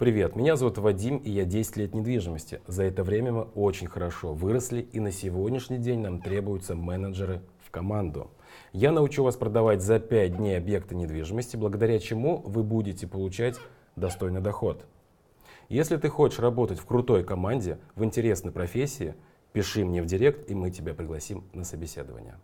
Привет, меня зовут Вадим, и я 10 лет недвижимости. За это время мы очень хорошо выросли, и на сегодняшний день нам требуются менеджеры в команду. Я научу вас продавать за 5 дней объекты недвижимости, благодаря чему вы будете получать достойный доход. Если ты хочешь работать в крутой команде, в интересной профессии, пиши мне в директ, и мы тебя пригласим на собеседование.